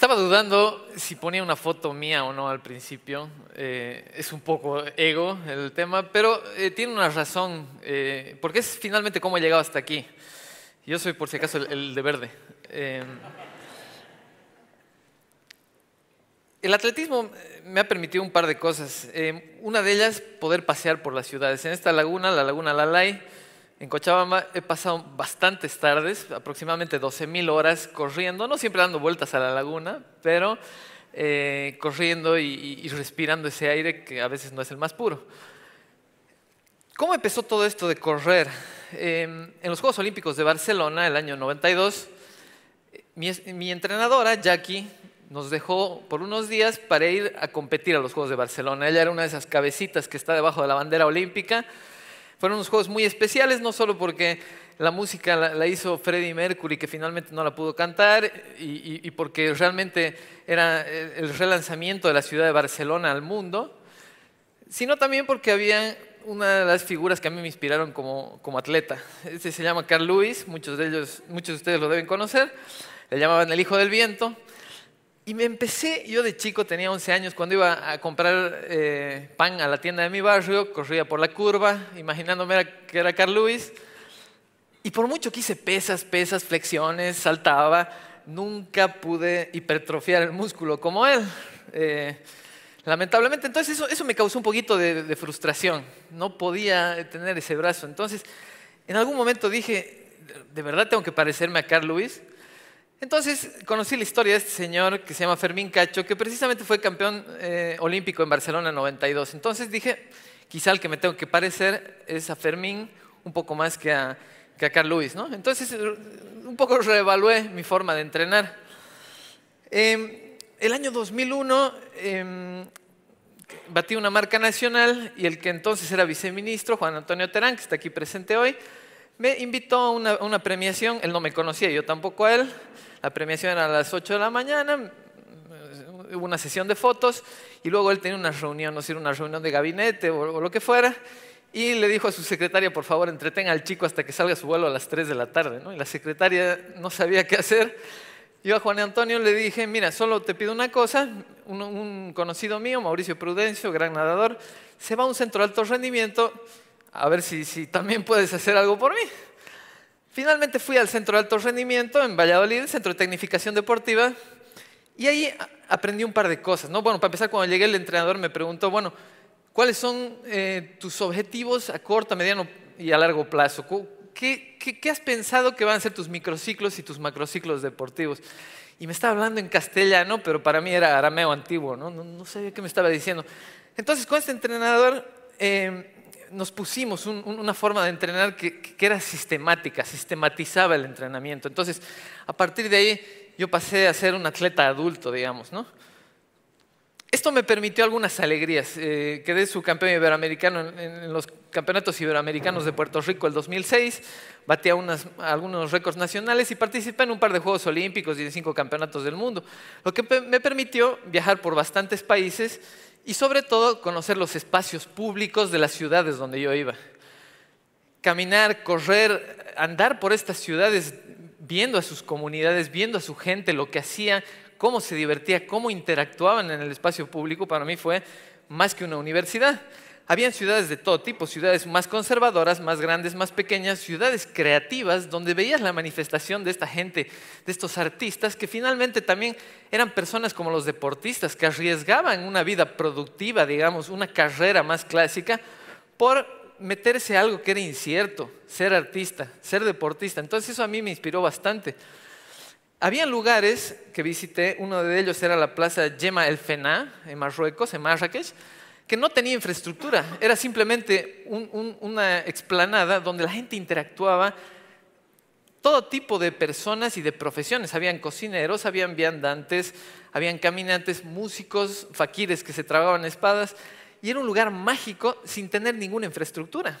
estaba dudando si ponía una foto mía o no al principio. Eh, es un poco ego el tema, pero eh, tiene una razón, eh, porque es finalmente cómo he llegado hasta aquí. Yo soy, por si acaso, el, de verde. el atletismo me ha permitido un par de cosas. una de ellas, poder pasear por las ciudades. En esta laguna, la laguna Lalay, en Cochabamba he pasado bastantes tardes, aproximadamente 12.000 horas corriendo, no siempre dando vueltas a la laguna, pero eh, corriendo y, respirando ese aire que a veces no es el más puro. ¿Cómo empezó todo esto de correr? Em, en los Juegos Olímpicos de Barcelona, el año 92, mi, mi entrenadora, Jackie, nos dejó por unos días para ir a competir a los Juegos de Barcelona. Ella era una de esas cabecitas que está debajo de la bandera olímpica fueron unos juegos muy especiales, no solo porque la música la, hizo Freddie Mercury, que finalmente no la pudo cantar, y, porque realmente era el relanzamiento de la ciudad de Barcelona al mundo, sino también porque había una de las figuras que a mí me inspiraron como, atleta. Este se llama Carl Lewis, muchos de, ellos, muchos de ustedes lo deben conocer, le llamaban el hijo del viento. Y me empecé, yo de chico tenía 11 años, cuando iba a comprar eh, pan a la tienda de mi barrio, corría por la curva, imaginándome que era Carl Lewis. Y por mucho que hice pesas, pesas, flexiones, saltaba, nunca pude hipertrofiar el músculo como él. Eh, lamentablemente, entonces eso, eso, me causó un poquito de, de frustración. No podía tener ese brazo. Entonces, en algún momento dije, ¿de verdad tengo que parecerme a Carl Lewis? Entonces conocí la historia de este señor que se llama Fermín Cacho, que precisamente fue campeón eh, olímpico en Barcelona 92. Entonces dije, quizá el que me tengo que parecer es a Fermín un poco más que a, Carl Luis, ¿no? Entonces eh, un poco reevalué mi forma de entrenar. Em, el año 2001 em, batí una marca nacional y el que entonces era viceministro, Juan Antonio Terán, que está aquí presente hoy, me invitó a una, premiación, él no me conocía, yo tampoco a él. La premiación era a las 8 de la mañana, hubo una sesión de fotos y luego él tenía una reunión, no sé, una reunión de gabinete o, lo que fuera. Y le dijo a su secretaria, por favor, entretenga al chico hasta que salga su vuelo a las 3 de la tarde. Y la secretaria no sabía qué hacer. Yo a Juan Antonio le dije, mira, solo te pido una cosa, un conocido mío, Mauricio Prudencio, gran nadador, se va a un centro de alto rendimiento a ver si, si también puedes hacer algo por mí. Finalmente fui al Centro de Alto Rendimiento en Valladolid, Centro de Tecnificación Deportiva, y ahí aprendí un par de cosas. ¿no? Bueno, para empezar, cuando llegué el entrenador me preguntó, bueno, ¿cuáles son eh, tus objetivos a corto, mediano y a largo plazo? ¿Qué, ¿Qué, has pensado que van a ser tus microciclos y tus macrociclos deportivos? Y me estaba hablando en castellano, pero para mí era arameo antiguo, no, no, sabía qué me estaba diciendo. Entonces, con este entrenador eh, nos pusimos una forma de entrenar que, era sistemática, sistematizaba el entrenamiento. Entonces, a partir de ahí, yo pasé a ser un atleta adulto, digamos, ¿no? Esto me permitió algunas alegrías. Eh, quedé subcampeón iberoamericano en, los campeonatos iberoamericanos de Puerto Rico el 2006, batí algunos récords nacionales y participé en un par de Juegos Olímpicos y en cinco campeonatos del mundo, lo que me permitió viajar por bastantes países y sobre todo conocer los espacios públicos de las ciudades donde yo iba. Caminar, correr, andar por estas ciudades viendo a sus comunidades, viendo a su gente, lo que hacía, cómo se divertía, cómo interactuaban en el espacio público, para mí fue más que una universidad. Habían ciudades de todo tipo, ciudades más conservadoras, más grandes, más pequeñas, ciudades creativas, donde veías la manifestación de esta gente, de estos artistas, que finalmente también eran personas como los deportistas, que arriesgaban una vida productiva, digamos, una carrera más clásica, por meterse a algo que era incierto, ser artista, ser deportista. Entonces eso a mí me inspiró bastante. Habían lugares que visité, uno de ellos era la plaza Yema El Fená, en Marruecos, en Marrakech que no tenía infraestructura, era simplemente una explanada donde la gente interactuaba, todo tipo de personas y de profesiones, habían cocineros, habían viandantes, habían caminantes, músicos, faquires que se trababan espadas, y era un lugar mágico sin tener ninguna infraestructura.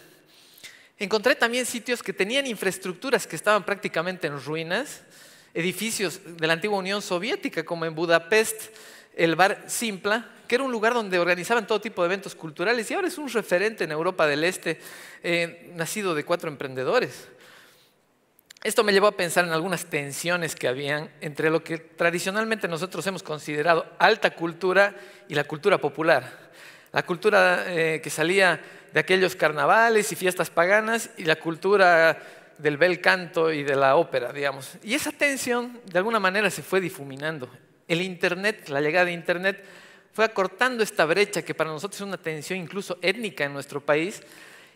Encontré también sitios que tenían infraestructuras que estaban prácticamente en ruinas, edificios de la antigua Unión Soviética, como en Budapest, el bar Simpla, que era un lugar donde organizaban todo tipo de eventos culturales y ahora es un referente en Europa del Este, eh, nacido de cuatro emprendedores. Esto me llevó a pensar en algunas tensiones que habían entre lo que tradicionalmente nosotros hemos considerado alta cultura y la cultura popular. La cultura eh, que salía de aquellos carnavales y fiestas paganas y la cultura del bel canto y de la ópera, digamos. Y esa tensión de alguna manera se fue difuminando el Internet, la llegada de Internet, fue acortando esta brecha que para nosotros es una tensión incluso étnica en nuestro país,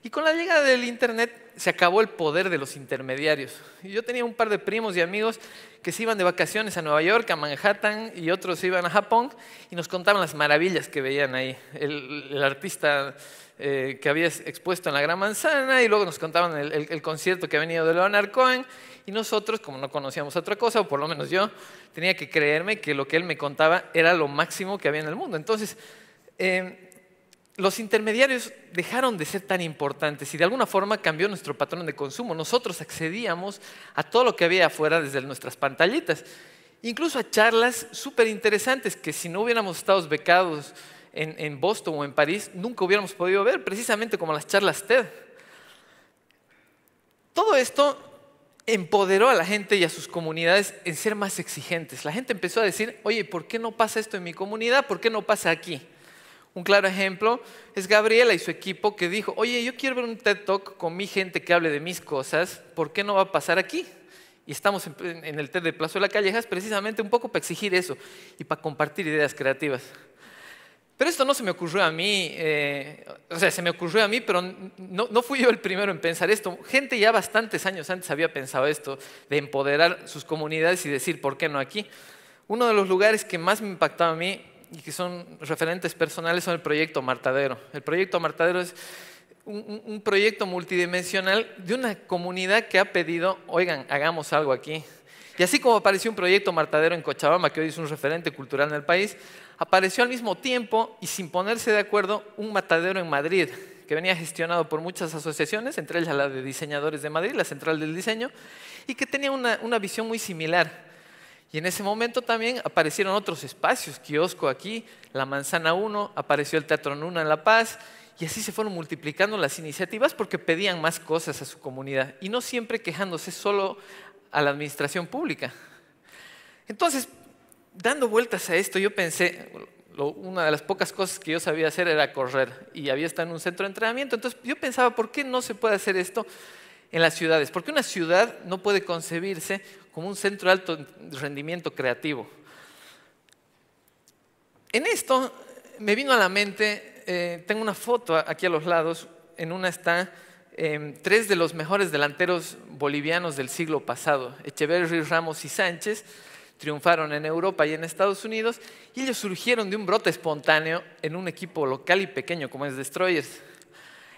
y con la llegada del Internet se acabó el poder de los intermediarios. Yo tenía un par de primos y amigos que se iban de vacaciones a Nueva York, a Manhattan, y otros se iban a Japón y nos contaban las maravillas que veían ahí. El, artista eh, que había expuesto en la Gran Manzana y luego nos contaban el, concierto que había venido de Leonard Cohen y nosotros, como no conocíamos otra cosa, o por lo menos yo, tenía que creerme que lo que él me contaba era lo máximo que había en el mundo. Entonces, eh, los intermediarios dejaron de ser tan importantes y de alguna forma cambió nuestro patrón de consumo. Nosotros accedíamos a todo lo que había afuera desde nuestras pantallitas, incluso a charlas súper interesantes que si no hubiéramos estado becados en, Boston o en París, nunca hubiéramos podido ver, precisamente como las charlas TED. Todo esto empoderó a la gente y a sus comunidades en ser más exigentes. La gente empezó a decir, oye, ¿por qué no pasa esto en mi comunidad? ¿Por qué no pasa aquí? Un claro ejemplo es Gabriela y su equipo que dijo, oye, yo quiero ver un TED Talk con mi gente que hable de mis cosas, ¿por qué no va a pasar aquí? Y estamos en el TED de Plazo de la Callejas precisamente un poco para exigir eso y para compartir ideas creativas. Pero esto no se me ocurrió a mí, eh, o sea, se me ocurrió a mí, pero no, no, fui yo el primero en pensar esto. Gente ya bastantes años antes había pensado esto, de empoderar sus comunidades y decir, ¿por qué no aquí? Uno de los lugares que más me impactó a mí y que son referentes personales son el proyecto Martadero. El proyecto Martadero es un, proyecto multidimensional de una comunidad que ha pedido, oigan, hagamos algo aquí. Y así como apareció un proyecto Martadero en Cochabamba, que hoy es un referente cultural en el país, apareció al mismo tiempo y sin ponerse de acuerdo un matadero en Madrid, que venía gestionado por muchas asociaciones, entre ellas la de diseñadores de Madrid, la Central del Diseño, y que tenía una, una visión muy similar. Y en ese momento también aparecieron otros espacios, kiosco aquí, la Manzana 1, apareció el Teatro Nuna en La Paz, y así se fueron multiplicando las iniciativas porque pedían más cosas a su comunidad, y no siempre quejándose solo a la administración pública. Entonces, dando vueltas a esto, yo pensé, una de las pocas cosas que yo sabía hacer era correr y había estado en un centro de entrenamiento. Entonces yo pensaba, ¿por qué no se puede hacer esto en las ciudades? Porque una ciudad no puede concebirse como un centro de alto rendimiento creativo. En esto me vino a la mente, eh, tengo una foto aquí a los lados, en una está em, tres de los mejores delanteros bolivianos del siglo pasado, Echeverry, Ramos y Sánchez, triunfaron en Europa y en Estados Unidos, y ellos surgieron de un brote espontáneo en un equipo local y pequeño como es Destroyers.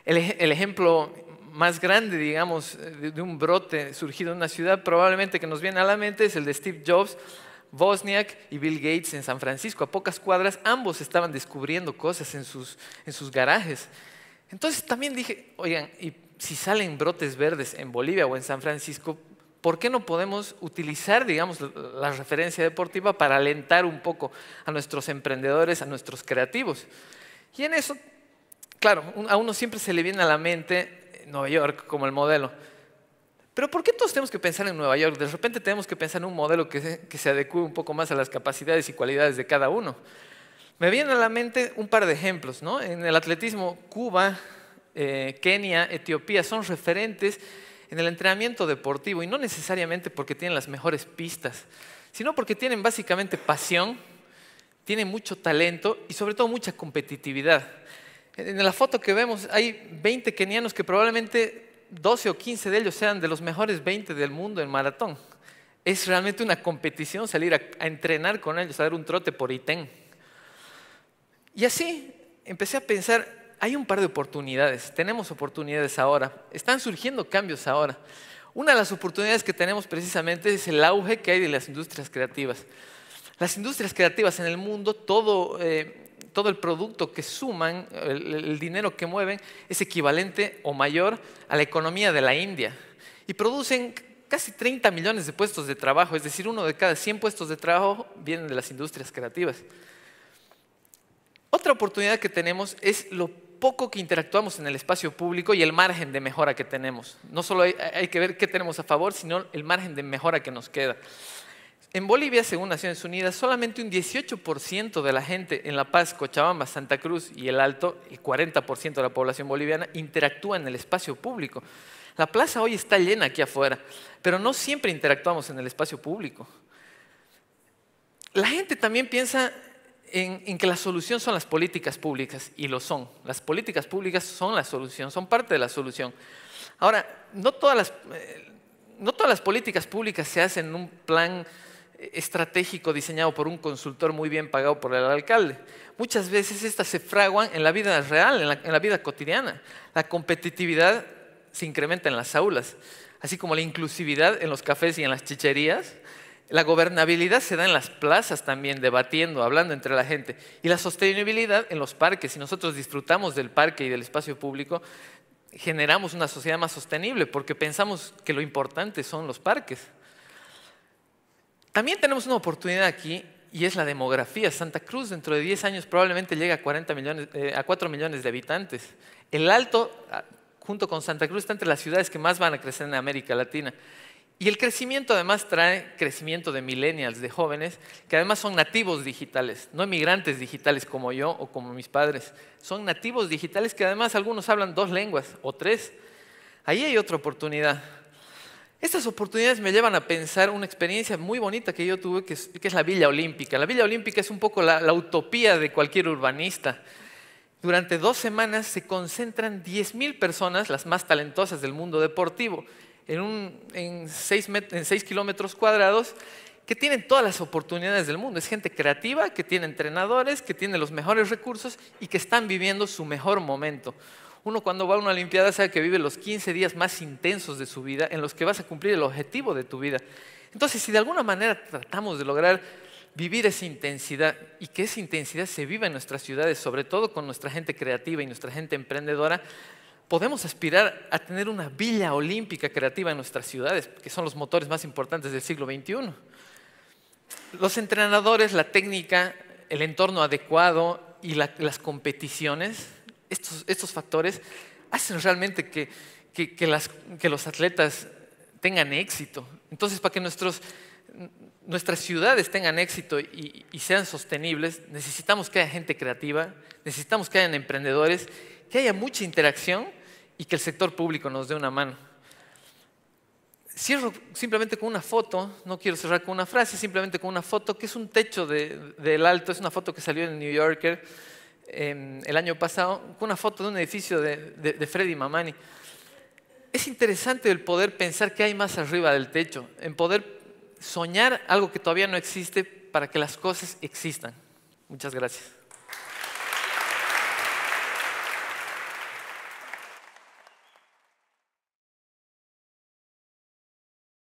El, el ejemplo más grande, digamos, de un brote surgido en una ciudad, probablemente que nos viene a la mente es el de Steve Jobs, Bosniak y Bill Gates en San Francisco, a pocas cuadras, ambos estaban descubriendo cosas en sus, en sus garajes. Entonces también dije, oigan, y si salen brotes verdes en Bolivia o en San Francisco, ¿por qué no podemos utilizar, digamos, la referencia deportiva para alentar un poco a nuestros emprendedores, a nuestros creativos? Y en eso, claro, a uno siempre se le viene a la mente Nueva York como el modelo. Pero ¿por qué todos tenemos que pensar en Nueva York? De repente tenemos que pensar en un modelo que se, adecue un poco más a las capacidades y cualidades de cada uno. Me vienen a la mente un par de ejemplos. ¿no? En el atletismo, Cuba, eh, Kenia, Etiopía son referentes en el entrenamiento deportivo y no necesariamente porque tienen las mejores pistas, sino porque tienen básicamente pasión, tienen mucho talento y sobre todo mucha competitividad. En la foto que vemos hay 20 kenianos que probablemente 12 o 15 de ellos sean de los mejores 20 del mundo en maratón. Es realmente una competición salir a, entrenar con ellos, a dar un trote por Iten. Y así empecé a pensar, hay un par de oportunidades, tenemos oportunidades ahora, están surgiendo cambios ahora. Una de las oportunidades que tenemos precisamente es el auge que hay de las industrias creativas. Las industrias creativas en el mundo, todo, eh, todo el producto que suman, el, dinero que mueven, es equivalente o mayor a la economía de la India. Y producen casi 30 millones de puestos de trabajo, es decir, uno de cada 100 puestos de trabajo vienen de las industrias creativas. Otra oportunidad que tenemos es lo poco que interactuamos en el espacio público y el margen de mejora que tenemos. No solo hay que ver qué tenemos a favor, sino el margen de mejora que nos queda. En Bolivia, según Naciones Unidas, solamente un 18% de la gente en La Paz, Cochabamba, Santa Cruz y El Alto, y 40% de la población boliviana, interactúa en el espacio público. La plaza hoy está llena aquí afuera, pero no siempre interactuamos en el espacio público. La gente también piensa en, que la solución son las políticas públicas, y lo son. Las políticas públicas son la solución, son parte de la solución. Ahora, no todas las, eh, no todas las políticas públicas se hacen en un plan estratégico diseñado por un consultor muy bien pagado por el alcalde. Muchas veces estas se fraguan en la vida real, en la, en la vida cotidiana. La competitividad se incrementa en las aulas, así como la inclusividad en los cafés y en las chicherías. La gobernabilidad se da en las plazas también, debatiendo, hablando entre la gente. Y la sostenibilidad en los parques. Si nosotros disfrutamos del parque y del espacio público, generamos una sociedad más sostenible porque pensamos que lo importante son los parques. También tenemos una oportunidad aquí y es la demografía. Santa Cruz dentro de 10 años probablemente llega a, 40 millones, eh, a 4 millones de habitantes. El Alto, ah, junto con Santa Cruz, está entre las ciudades que más van a crecer en América Latina. Y el crecimiento además trae crecimiento de millennials, de jóvenes, que además son nativos digitales, no emigrantes digitales como yo o como mis padres. Son nativos digitales que además algunos hablan dos lenguas o tres. Ahí hay otra oportunidad. Estas oportunidades me llevan a pensar una experiencia muy bonita que yo tuve, que es, la Villa Olímpica. La Villa Olímpica es un poco la, utopía de cualquier urbanista. Durante dos semanas se concentran 10.000 personas, las más talentosas del mundo deportivo, en, en, seis kilómetros cuadrados, que tienen todas las oportunidades del mundo. Es gente creativa, que tiene entrenadores, que tiene los mejores recursos y que están viviendo su mejor momento. Uno cuando va a una Olimpiada sabe que vive los 15 días más intensos de su vida en los que vas a cumplir el objetivo de tu vida. Entonces, si de alguna manera tratamos de lograr vivir esa intensidad y que esa intensidad se viva en nuestras ciudades, sobre todo con nuestra gente creativa y nuestra gente emprendedora, podemos aspirar a tener una villa olímpica creativa en nuestras ciudades, que son los motores más importantes del siglo XXI. Los entrenadores, la técnica, el entorno adecuado y las competiciones estos, factores hacen realmente que, los atletas tengan éxito. Entonces, para que nuestras ciudades tengan éxito y, sean sostenibles, necesitamos que haya gente creativa, necesitamos que hayan emprendedores, que haya mucha interacción y que el sector público nos dé una mano. Cierro simplemente con una foto, no quiero cerrar con una frase, simplemente con una foto que es un techo del alto, es una foto que salió en el New Yorker Em, el año pasado con una foto de un edificio de Freddy Mamani. Es interesante el poder pensar que hay más arriba del techo, en poder soñar algo que todavía no existe para que las cosas existan. Muchas gracias.